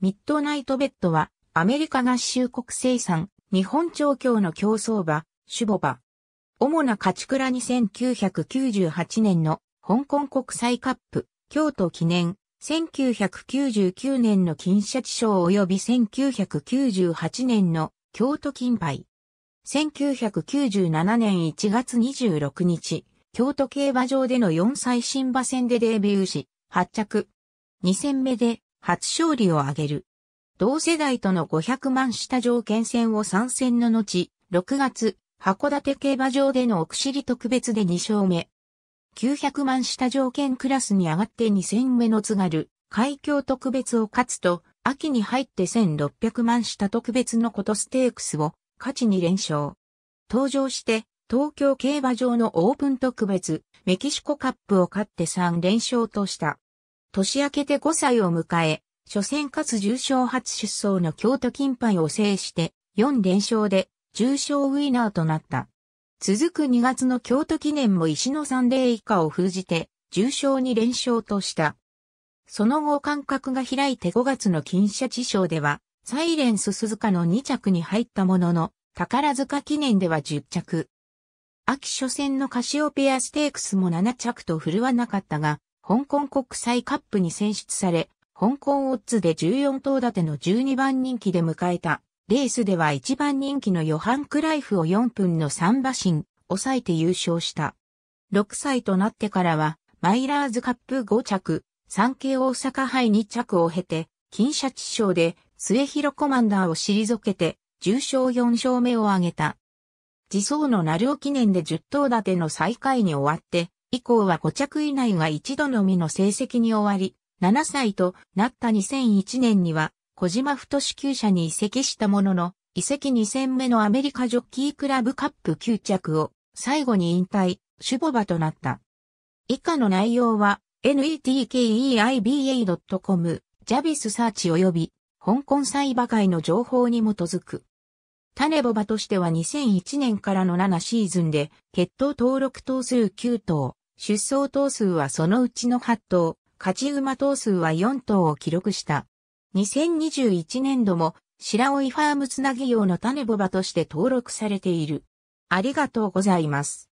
ミッドナイトベッドは、アメリカ合衆国生産、日本調教の競争馬、シュボバ。主な勝ち倉に1998年の香港国際カップ、京都記念、1999年の金シャチ賞及び1998年の京都金牌。1997年1月26日、京都競馬場での4歳新馬戦でデビューし、発着。2戦目で初勝利を挙げる。同世代との500万下条件戦を参戦の後、6月、函館競馬場での奥尻特別で2勝目。900万下条件クラスに上がって2戦目の津軽、海峡特別を勝つと、秋に入って1600万下特別のことステークスを勝ちに連勝。登場して、東京競馬場のオープン特別、メキシコカップを勝って3連勝とした。年明けて5歳を迎え、初戦かつ重賞初出走の京都金杯を制して4連勝で重賞ウィナーとなった。続く2月の京都記念も石野三例以下を封じて重賞に連勝とした。その後間隔が開いて5月の金社地賞ではサイレンス鈴鹿の2着に入ったものの宝塚記念では10着。秋初戦のカシオペアステークスも7着と振るわなかったが、香港国際カップに選出され、香港オッズで14頭立ての12番人気で迎えた、レースでは1番人気のヨハン・クライフを4分の3馬身、抑えて優勝した。6歳となってからは、マイラーズカップ5着、産経大阪杯2着を経て、金シャチ賞で末広コマンダーを退けて、重賞4勝目を挙げた。自走の鳴尾記念で10頭立ての最下位に終わって、以降は5着以内が一度のみの成績に終わり、7歳となった2001年には、小島太志厩舎に移籍したものの、移籍2戦目のアメリカジョッキークラブカップ9着を最後に引退、守護馬となった。以下の内容は netkeiba.com ジャビスサーチ及び香港裁判会の情報に基づく。種ボバとしては2001年からの7シーズンで、血統登録頭数9頭、出走頭数はそのうちの8頭、勝ち馬頭数は4頭を記録した。2021年度も白老ファームつなぎ用の種ボバとして登録されている。ありがとうございます。